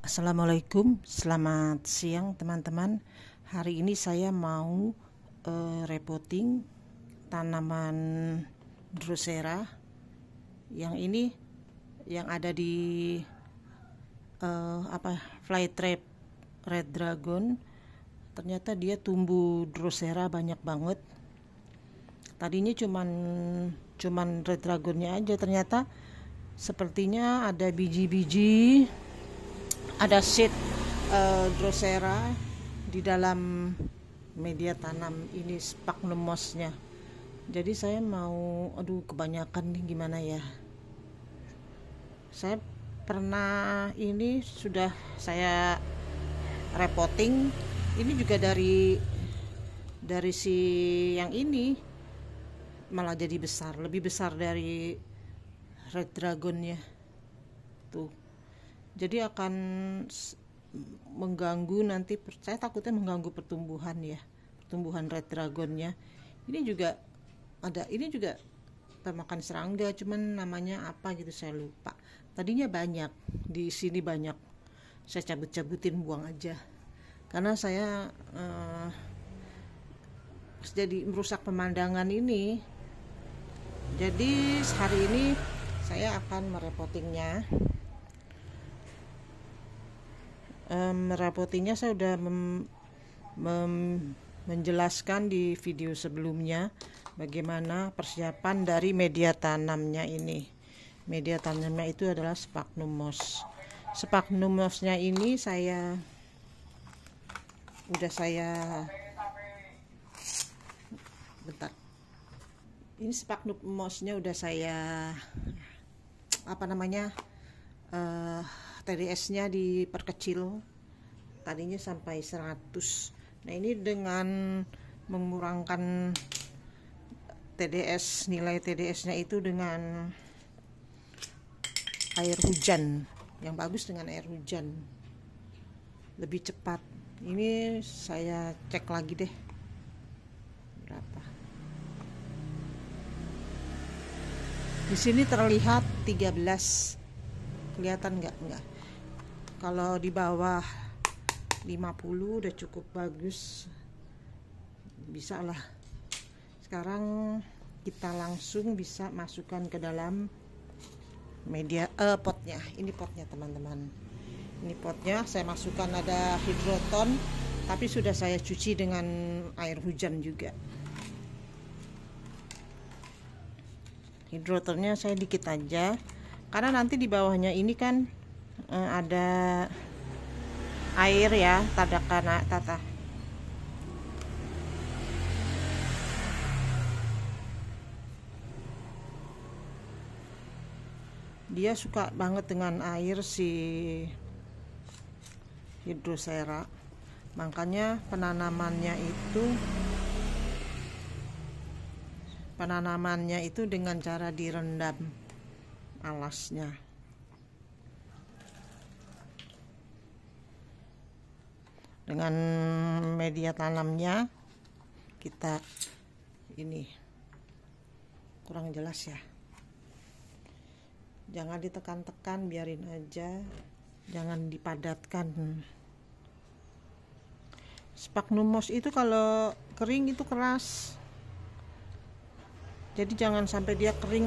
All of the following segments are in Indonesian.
Assalamualaikum, selamat siang teman-teman. Hari ini saya mau uh, eh, repotting tanaman drosera yang ini yang ada di uh, apa Flytrap red dragon. Ternyata dia tumbuh drosera banyak banget. Tadinya cuman cuman red dragonnya aja ternyata sepertinya ada biji-biji ada seed uh, eh, drosera di dalam media tanam ini mossnya jadi saya mau aduh kebanyakan nih gimana ya saya pernah ini sudah saya repoting ini juga dari dari si yang ini malah jadi besar lebih besar dari red dragonnya tuh jadi akan mengganggu nanti saya takutnya mengganggu pertumbuhan ya pertumbuhan red dragonnya ini juga ada ini juga termakan serangga cuman namanya apa gitu saya lupa tadinya banyak di sini banyak saya cabut-cabutin buang aja karena saya uh, jadi merusak pemandangan ini jadi hari ini saya akan merepotingnya um, merapotinya saya sudah mem, mem, menjelaskan di video sebelumnya bagaimana persiapan dari media tanamnya ini. Media tanamnya itu adalah sphagnum moss. Sphagnum mossnya ini saya udah saya bentar. Ini sphagnum mossnya udah saya apa namanya? Uh, TDS-nya diperkecil tadinya sampai 100 nah ini dengan mengurangkan TDS nilai TDS-nya itu dengan air hujan yang bagus dengan air hujan lebih cepat ini saya cek lagi deh berapa di sini terlihat 13 kelihatan nggak nggak kalau di bawah 50 udah cukup bagus bisa lah sekarang kita langsung bisa masukkan ke dalam media uh, potnya ini potnya teman-teman ini potnya saya masukkan ada hidroton tapi sudah saya cuci dengan air hujan juga hidrotonnya saya dikit aja karena nanti di bawahnya ini kan Eh, ada air ya tadakan tata dia suka banget dengan air si hidrosera makanya penanamannya itu penanamannya itu dengan cara direndam alasnya dengan media tanamnya kita ini kurang jelas ya jangan ditekan-tekan biarin aja jangan dipadatkan spagnum moss itu kalau kering itu keras jadi jangan sampai dia kering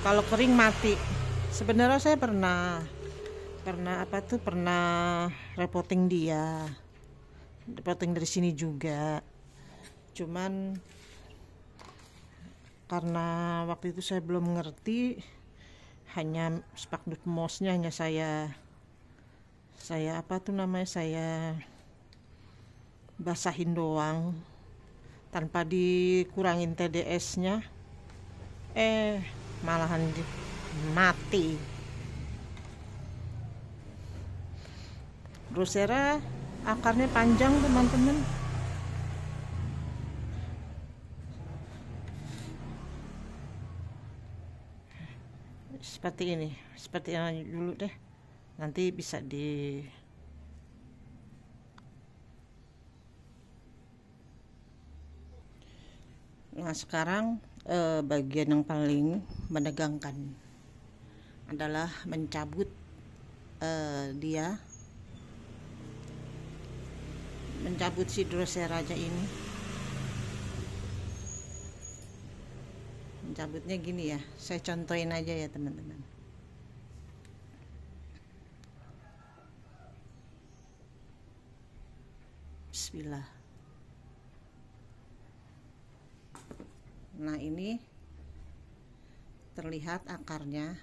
kalau kering mati sebenarnya saya pernah pernah apa tuh pernah repoting dia reporting dari sini juga cuman karena waktu itu saya belum ngerti hanya spakdut mosnya hanya saya saya apa tuh namanya saya basahin doang tanpa dikurangin TDS nya eh malahan di, mati Rosera akarnya panjang teman-teman seperti ini seperti yang dulu deh nanti bisa di nah sekarang eh, bagian yang paling menegangkan adalah mencabut eh, dia mencabut si raja ini mencabutnya gini ya saya contohin aja ya teman-teman Bismillah nah ini terlihat akarnya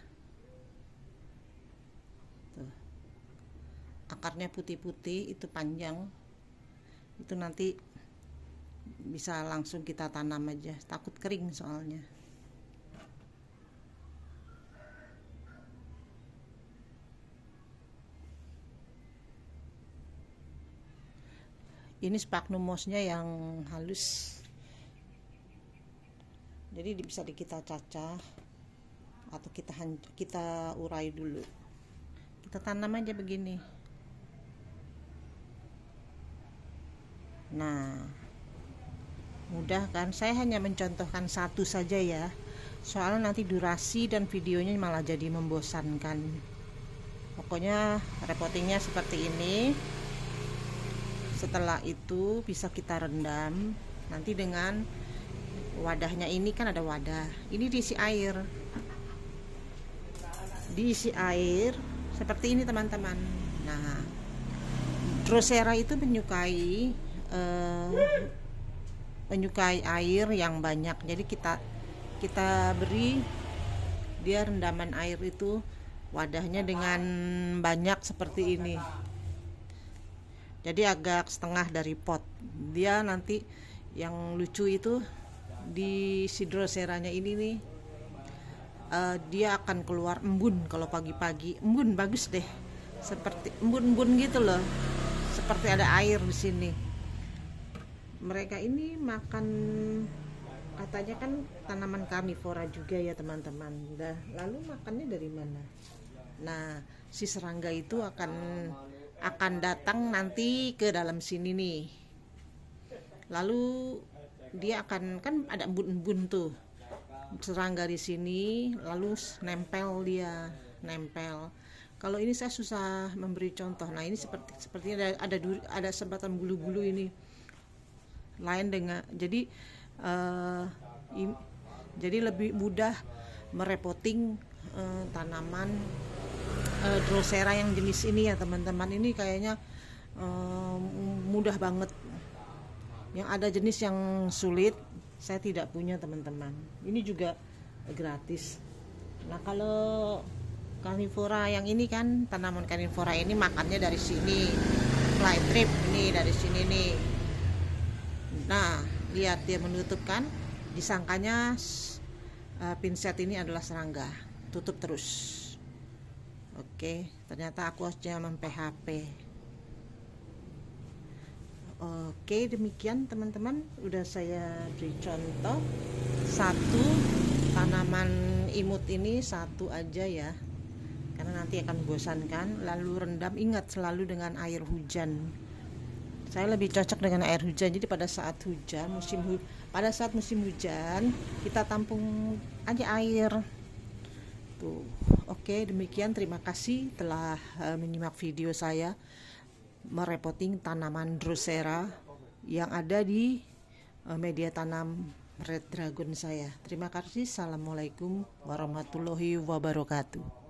akarnya putih-putih itu panjang itu nanti bisa langsung kita tanam aja takut kering soalnya ini spagnumosnya yang halus jadi bisa kita cacah atau kita kita urai dulu kita tanam aja begini Nah, mudah kan? Saya hanya mencontohkan satu saja ya. Soalnya nanti durasi dan videonya malah jadi membosankan. Pokoknya repotingnya seperti ini. Setelah itu bisa kita rendam nanti dengan wadahnya ini kan ada wadah. Ini diisi air. Diisi air seperti ini teman-teman. Nah, Drosera itu menyukai eh, menyukai air yang banyak jadi kita kita beri dia rendaman air itu wadahnya dengan banyak seperti ini jadi agak setengah dari pot dia nanti yang lucu itu di sidroseranya ini nih uh, dia akan keluar embun kalau pagi-pagi embun bagus deh seperti embun-embun gitu loh seperti ada air di sini mereka ini makan katanya kan tanaman karnivora juga ya teman-teman. Dah, lalu makannya dari mana? Nah, si serangga itu akan akan datang nanti ke dalam sini nih. Lalu dia akan kan ada embun-embun tuh. Serangga di sini lalu nempel dia, nempel. Kalau ini saya susah memberi contoh. Nah, ini seperti sepertinya ada ada, ada sebatan bulu-bulu ini lain dengan jadi uh, eh, i, jadi lebih mudah merepoting uh, tanaman uh, drosera yang jenis ini ya teman-teman ini kayaknya uh, mudah banget yang ada jenis yang sulit saya tidak punya teman-teman ini juga gratis nah kalau karnivora yang ini kan tanaman karnivora ini makannya dari sini fly trip ini dari sini nih nah lihat dia menutupkan disangkanya uh, pinset ini adalah serangga tutup terus oke ternyata aku harus jaman PHP oke demikian teman-teman udah saya beri contoh satu tanaman imut ini satu aja ya karena nanti akan bosankan lalu rendam ingat selalu dengan air hujan saya lebih cocok dengan air hujan jadi pada saat hujan musim hu pada saat musim hujan kita tampung aja air tuh oke demikian terima kasih telah uh, menyimak video saya merepoting tanaman drosera yang ada di uh, media tanam red dragon saya terima kasih assalamualaikum warahmatullahi wabarakatuh